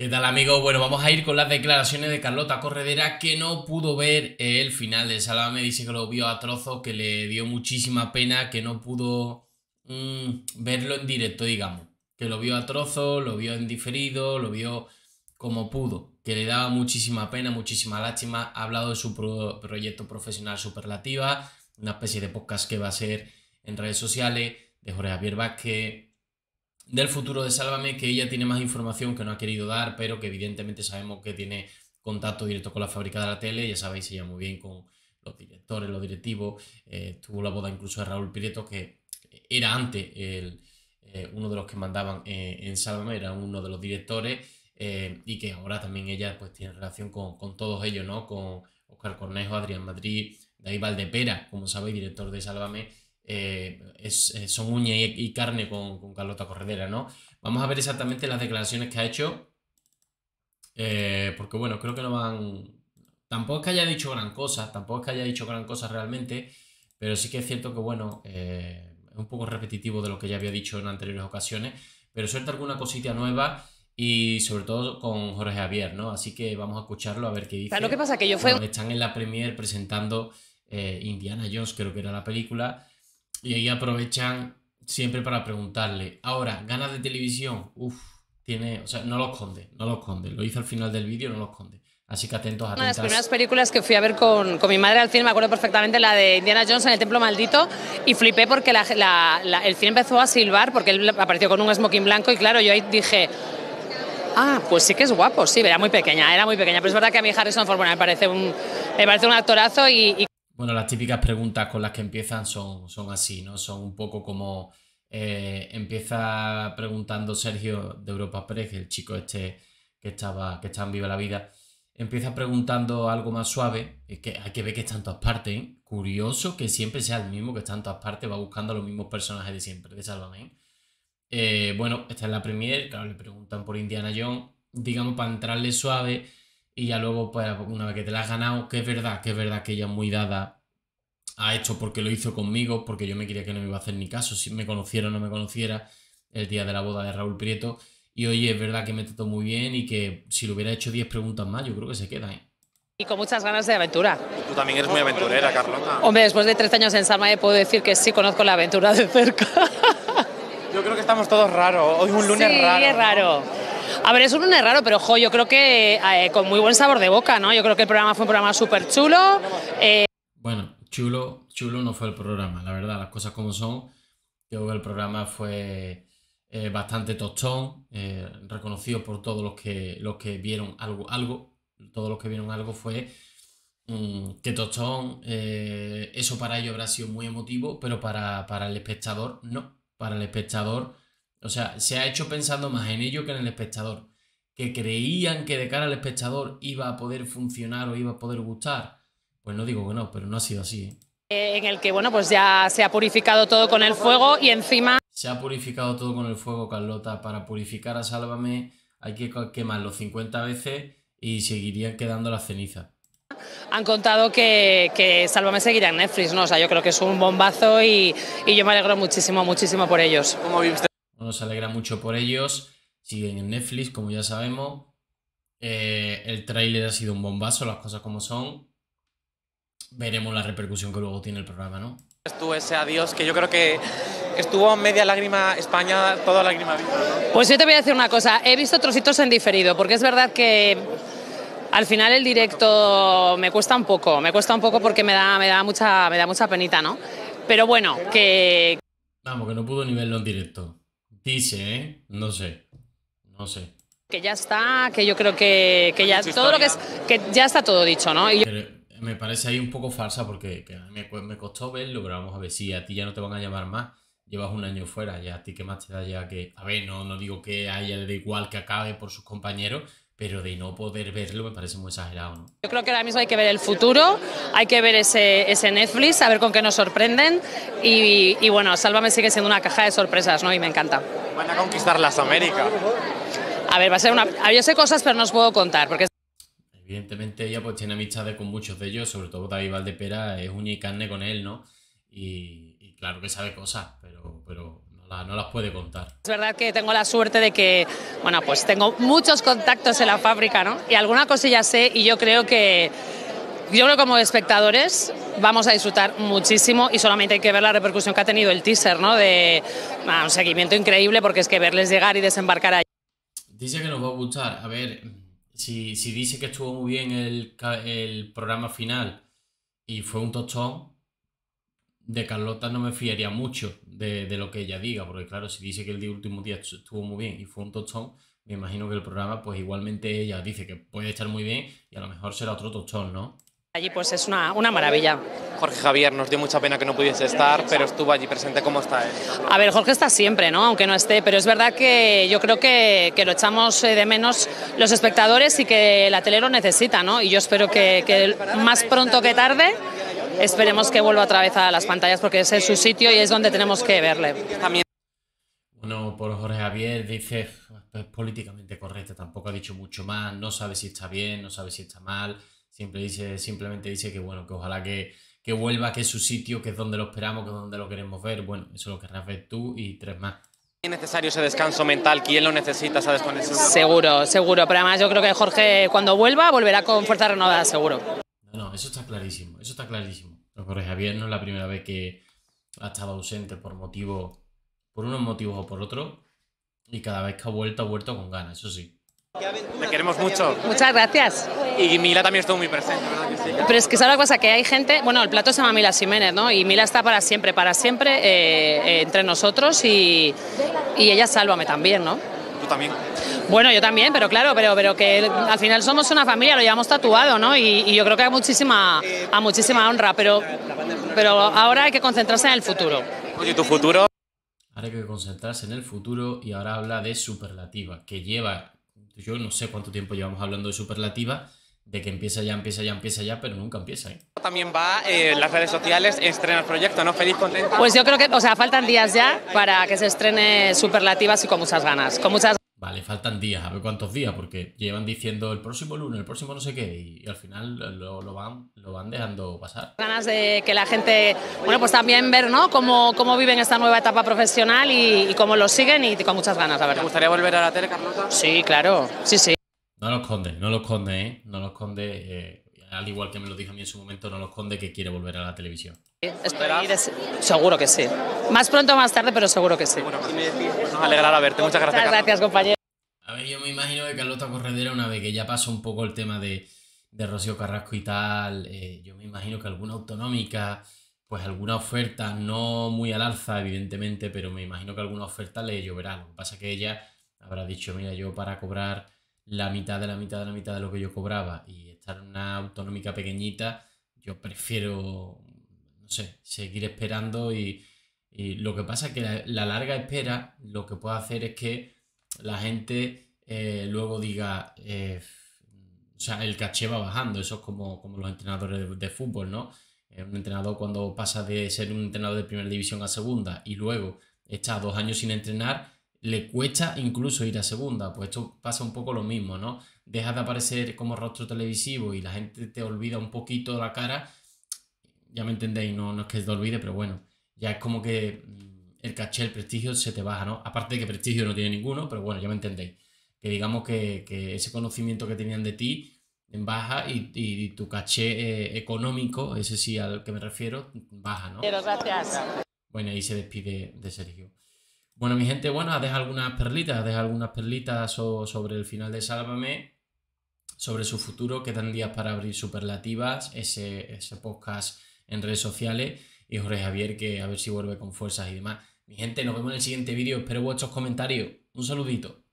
¿Qué tal amigos? Bueno, vamos a ir con las declaraciones de Carlota Corredera que no pudo ver el final de Me dice que lo vio a trozos, que le dio muchísima pena, que no pudo mm, verlo en directo, digamos, que lo vio a trozos, lo vio en diferido, lo vio como pudo, que le daba muchísima pena, muchísima lástima, ha hablado de su proyecto profesional Superlativa, una especie de podcast que va a ser en redes sociales, de Jorge Javier Vázquez, del futuro de Sálvame, que ella tiene más información que no ha querido dar, pero que evidentemente sabemos que tiene contacto directo con la fábrica de la tele, ya sabéis ella muy bien con los directores, los directivos, eh, tuvo la boda incluso de Raúl Pireto, que era antes el, eh, uno de los que mandaban eh, en Sálvame, era uno de los directores, y que ahora también ella pues tiene relación con, con todos ellos, ¿no? Con Oscar Cornejo, Adrián Madrid, David Pera, como sabéis, director de Sálvame, eh, es, eh, son uña y, carne con, Carlota Corredera, ¿no? Vamos a ver exactamente las declaraciones que ha hecho, eh, porque bueno, creo que no van... Tampoco es que haya dicho gran cosa, tampoco es que haya dicho gran cosa realmente, pero sí que es cierto que bueno, es un poco repetitivo de lo que ya había dicho en anteriores ocasiones, pero suelta alguna cosita nueva y sobre todo con Jorge Javier, ¿no? Así que vamos a escucharlo a ver qué dice. Claro, ¿qué pasa? Que yo fue... están en la premiere presentando Indiana Jones, creo que era la película, y ahí aprovechan siempre para preguntarle. Ahora, ganas de televisión, Uf, tiene, o sea, no lo esconde, no lo esconde. Lo hizo al final del vídeo, no lo esconde. Así que atentos, a Una de las primeras películas que fui a ver con, mi madre al cine, me acuerdo perfectamente, la de Indiana Jones en el Templo Maldito, y flipé porque el cine empezó a silbar, porque él apareció con un smoking blanco, y claro, yo ahí dije, ah, pues sí que es guapo, sí, era muy pequeña, era muy pequeña, pero es verdad que a mí Harrison Ford, bueno, me parece un, me parece un actorazo y bueno, las típicas preguntas con las que empiezan son, son así, ¿no? Son un poco como eh, empieza preguntando Sergio de Europa Press, el chico este que estaba, que está en Viva la Vida, empieza preguntando algo más suave, es que hay que ver que está en todas partes, ¿eh? Curioso que siempre sea el mismo que está en todas partes, va buscando los mismos personajes de siempre, de Salvamén. ¿eh? bueno, esta es la premier, claro, le preguntan por Indiana Jones, digamos, para entrarle suave y ya luego, pues, una vez que te la has ganado, que es verdad, que es verdad que ella muy dada ha hecho porque lo hizo conmigo, porque yo me quería que no me iba a hacer ni caso, si me conociera o no me conociera, el día de la boda de Raúl Prieto. Y oye, es verdad que me trató muy bien y que si le hubiera hecho 10 preguntas más, yo creo que se queda. ¿eh? Y con muchas ganas de aventura. Tú también eres muy aventurera, Carlota. Hombre, después de 13 años en Samae eh, puedo decir que sí conozco la aventura de cerca. yo creo que estamos todos raros. Hoy es un lunes raro. Sí, es raro. A ver, es un es raro, pero yo creo que eh, con muy buen sabor de boca, ¿no? Yo creo que el programa fue un programa súper chulo. Eh. Bueno, chulo, chulo no fue el programa, la verdad, las cosas como son. Yo creo que el programa fue eh, bastante tostón, reconocido por todos los que, los que vieron algo, algo, todos los que vieron algo fue mm, que tostón, eso para ellos habrá sido muy emotivo, pero para, para el espectador no, para el espectador o sea, se ha hecho pensando más en ello que en el espectador. Que creían que de cara al espectador iba a poder funcionar o iba a poder gustar. Pues no digo que no, pero no ha sido así. ¿eh? Eh, en el que bueno pues ya se ha purificado todo con el fuego y encima se ha purificado todo con el fuego Carlota para purificar a Sálvame hay que quemarlo 50 veces y seguirían quedando las cenizas han contado que, Sálvame seguirá en Netflix, ¿no? O sea, yo creo que es un bombazo y, y yo me alegro muchísimo, muchísimo por ellos. ¿Cómo viste nos alegra mucho por ellos. Siguen en Netflix, como ya sabemos. Eh, el tráiler ha sido un bombazo, las cosas como son. Veremos la repercusión que luego tiene el programa, ¿no? Estuvo ese adiós que yo creo que estuvo media lágrima España, toda lágrima viva. Pues yo te voy a decir una cosa, he visto trocitos en diferido, porque es verdad que al final el directo me cuesta un poco, me cuesta un poco porque me da, me da, mucha, me da mucha penita, ¿no? Pero bueno, que... Vamos, que no pudo ni verlo en directo. Dice, ¿eh? No sé. No sé. Que ya está, que yo creo que, ya todo lo que es, que ya está todo dicho, ¿no? Me parece ahí un poco falsa porque me, costó verlo, pero vamos a ver si a ti ya no te van a llamar más. Llevas un año fuera, ya a ti qué más te da ya que. A ver, no, no digo que haya ella le igual que acabe por sus compañeros, pero de no poder verlo me parece muy exagerado. Yo creo que ahora mismo hay que ver el futuro, hay que ver ese, ese Netflix, a ver con qué nos sorprenden y, bueno, Sálvame sigue siendo una caja de sorpresas, ¿no? Y me encanta. Van a conquistar las Américas. A ver, va a ser una... Había ah, sé cosas, pero no os puedo contar, porque... Evidentemente ella pues tiene amistades con muchos de ellos, sobre todo David Valdepera es uña y carne con él, ¿no? Y, y claro que sabe cosas, no las puede contar. Es verdad que tengo la suerte de que, bueno, pues tengo muchos contactos en la fábrica, ¿no? Y alguna cosilla sé y yo creo que, yo creo que como espectadores vamos a disfrutar muchísimo y solamente hay que ver la repercusión que ha tenido el teaser, ¿no? De ah, un seguimiento increíble porque es que verles llegar y desembarcar allí. Dice que nos va a gustar. A ver, si, si dice que estuvo muy bien el, el programa final y fue un tostón, de Carlota no me fiaría mucho de, lo que ella diga, porque claro, si dice que el último día estuvo muy bien y fue un touchdown, me imagino que el programa, pues igualmente ella dice que puede estar muy bien y a lo mejor será otro touchdown, ¿no? Allí pues es una, maravilla. Jorge Javier, nos dio mucha pena que no pudiese estar, pero estuvo allí presente. ¿Cómo está él? A ver, Jorge está siempre, ¿no? aunque no esté, pero es verdad que yo creo que, lo echamos eh, de menos los espectadores y que el atelero necesita, ¿no? y yo espero que, que más pronto que tarde esperemos que vuelva a vez a las pantallas porque ese es su sitio y es donde tenemos que verle. Bueno, por Jorge Javier dice, es políticamente correcto, tampoco ha dicho mucho más, no sabe si está bien, no sabe si está mal, siempre dice, simplemente dice que bueno, que ojalá que, vuelva, que es su sitio, que es donde lo esperamos, que es donde lo queremos ver, bueno, eso lo querrás ver tú y tres más. ¿Es necesario ese descanso mental? ¿Quién lo necesita esa Seguro, seguro. Pero además yo creo que Jorge cuando vuelva volverá con fuerza renovada, seguro. No, eso está clarísimo, eso está clarísimo. Jorge Javier no es la primera vez que ha estado ausente por motivo por unos motivos o por otro y cada vez que ha vuelto, ha vuelto con ganas, eso sí. Te queremos mucho. Muchas gracias. Y Mila también estuvo muy presente, ¿verdad? Que sí? Pero es que es la cosa, que hay gente, bueno, el plato se llama Mila Jiménez, ¿no? Y Mila está para siempre, para siempre eh, eh, entre nosotros y, y ella sálvame también, ¿no? Tú también. Bueno, yo también, pero claro, pero, pero que al final somos una familia, lo llevamos tatuado, ¿no? Y, yo creo que a muchísima, a muchísima honra, pero, pero ahora hay que concentrarse en el futuro. ¿Y tu futuro. Ahora hay que concentrarse en el futuro y ahora habla de superlativa, que lleva, yo no sé cuánto tiempo llevamos hablando de superlativa, de que empieza ya, empieza ya, empieza ya, pero nunca empieza. ¿eh? También va en eh, las redes sociales, estrena el proyecto, ¿no? Feliz, contenta. Pues yo creo que, o sea, faltan días ya para que se estrene Superlativa y con muchas ganas, con muchas Vale, faltan días, a ver cuántos días, porque llevan diciendo el próximo lunes, el próximo no sé qué, y, al final lo, van, lo van dejando pasar. Ganas de que la gente, bueno, pues también ver, ¿no? Cómo, cómo viven esta nueva etapa profesional y, cómo lo siguen y con muchas ganas, a ver. ¿Te gustaría volver a la tele, Carlota? Sí, claro, sí, sí. No lo esconde, no lo esconde, ¿eh? No lo esconde, eh, al igual que me lo dijo a mí en su momento, no lo conde que quiere volver a la televisión. Estoy seguro que sí. Más pronto o más tarde, pero seguro que sí. Bueno, pues nos alegrará verte. Muchas gracias. gracias, compañero. A ver, yo me imagino que Carlota Corredera, una vez que ya pasó un poco el tema de, de Rocío Carrasco y tal, eh, yo me imagino que alguna autonómica, pues alguna oferta, no muy al alza, evidentemente, pero me imagino que alguna oferta le lloverá. Lo que pasa es que ella habrá dicho, mira, yo para cobrar la mitad de la mitad de la mitad de lo que yo cobraba y estar en una autonómica pequeñita, yo prefiero no sé, seguir esperando y, lo que pasa es que la, larga espera lo que puede hacer es que la gente eh, luego diga, eh, o sea, el caché va bajando, eso es como, como los entrenadores de, fútbol, ¿no? Eh, un entrenador cuando pasa de ser un entrenador de primera división a segunda y luego está dos años sin entrenar, le cuesta incluso ir a segunda, pues esto pasa un poco lo mismo, ¿no? Deja de aparecer como rostro televisivo y la gente te olvida un poquito la cara ya me entendéis, no, no es que te olvide, pero bueno, ya es como que mm, el caché, el prestigio se te baja, ¿no? Aparte de que prestigio no tiene ninguno, pero bueno, ya me entendéis. Que digamos que, ese conocimiento que tenían de ti baja y, tu caché eh, económico, ese sí al que me refiero, baja, ¿no? Pero gracias. Bueno, ahí se despide de Sergio. Bueno, mi gente, bueno, has dejado algunas perlitas, has dejado algunas perlitas sobre el final de Sálvame, sobre su futuro, tan días para abrir superlativas, ese, ese podcast en redes sociales y Jorge Javier que a ver si vuelve con fuerzas y demás. Mi gente, nos vemos en el siguiente vídeo. Espero vuestros comentarios. Un saludito.